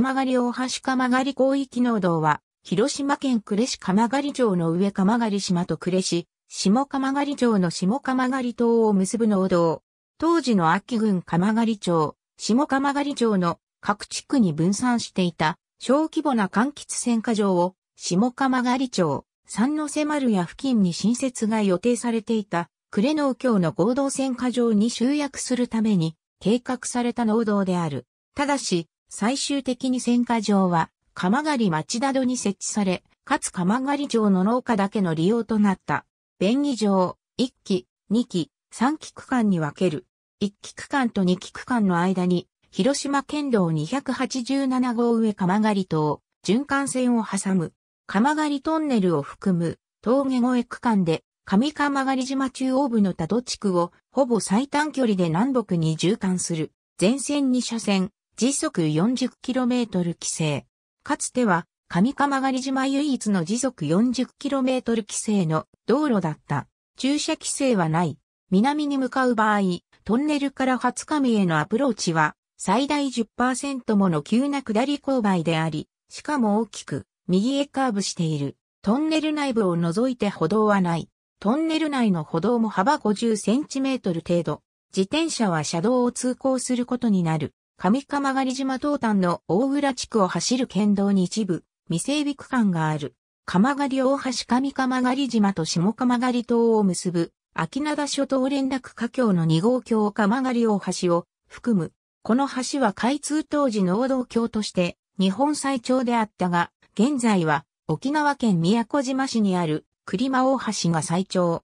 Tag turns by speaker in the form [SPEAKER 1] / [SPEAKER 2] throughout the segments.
[SPEAKER 1] 鎌狩大橋鎌狩広域農道は、広島県呉市鎌狩町の上鎌狩島と呉市、下鎌狩町の下鎌狩島を結ぶ農道。当時の秋郡鎌狩町、下鎌狩町の各地区に分散していた小規模な柑橘選果場を下鎌狩町、三ノ瀬丸屋付近に新設が予定されていた呉農協の合同選果場に集約するために計画された農道である。ただし、最終的に選果場は、鎌狩町田戸に設置され、かつ鎌狩城の農家だけの利用となった。便宜場、1期、2期、3期区間に分ける。1期区間と2期区間の間に、広島県道287号上鎌狩島、循環線を挟む、鎌狩トンネルを含む、峠越え区間で、上鎌狩島中央部の多度地区を、ほぼ最短距離で南北に縦貫する。全線2車線、時速 40km 規制。かつては、上鎌狩島唯一の時速 40km 規制の道路だった。駐車規制はない。南に向かう場合、トンネルから日目へのアプローチは、最大10%もの急な下り勾配であり、しかも大きく、右へカーブしている。トンネル内部を除いて歩道はない。トンネル内の歩道も幅 50cm 程度。自転車は車道を通行することになる。上鎌狩島東端の大浦地区を走る県道に一部、未整備区間がある。鎌狩大橋上鎌狩島と下鎌狩島を結ぶ、秋灘諸島連絡架橋の二号橋鎌狩大橋を含む。この橋は開通当時農道橋として日本最長であったが、現在は沖縄県宮古島市にある栗間大橋が最長。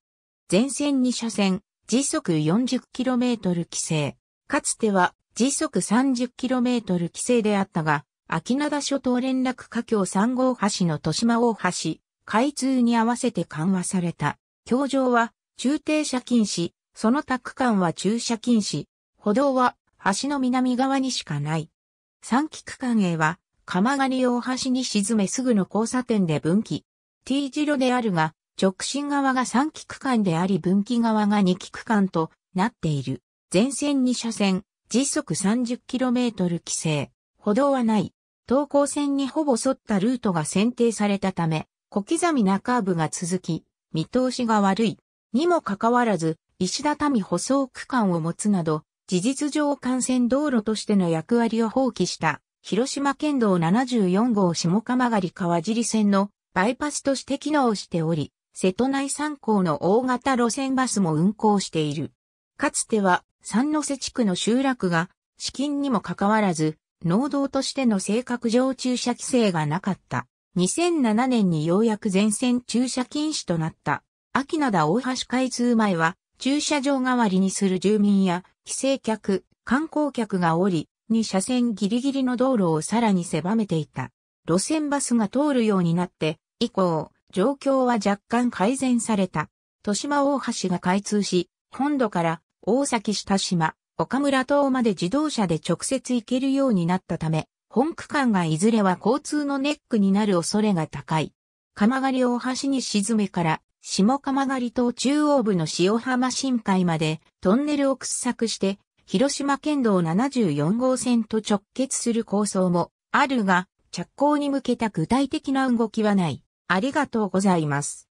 [SPEAKER 1] 全線2車線、時速 40km 規制。かつては時速 30km 規制であったが、秋灘諸島連絡架橋3号橋の豊島大橋、開通に合わせて緩和された。橋上は駐停車禁止、その他区間は駐車禁止、歩道は橋の南側にしかない。3期区間へは、鎌狩り大橋に沈めすぐの交差点で分岐。T 字路であるが、直進側が3期区間であり分岐側が2期区間となっている。前線2車線、時速 30km 規制。歩道はない。東高線にほぼ沿ったルートが選定されたため、小刻みなカーブが続き、見通しが悪い。にもかかわらず、石畳舗装区間を持つなど、事実上幹線道路としての役割を放棄した、広島県道74号下釜狩川尻線のバイパスとして機能しており、瀬戸内参考の大型路線バスも運行している。かつては三ノ瀬地区の集落が、資金にもかかわらず、農道としての性格上駐車規制がなかった。2007年にようやく全線駐車禁止となった。秋灘大橋開通前は、駐車場代わりにする住民や、帰省客、観光客がおり、に車線ギリギリの道路をさらに狭めていた。路線バスが通るようになって、以降、状況は若干改善された。豊島大橋が開通し、本土から大崎下島、岡村島まで自動車で直接行けるようになったため、本区間がいずれは交通のネックになる恐れが高い。鎌狩大橋に沈めから、下鎌狩島中央部の塩浜深海までトンネルを掘削して、広島県道74号線と直結する構想もあるが、着工に向けた具体的な動きはない。ありがとうございます。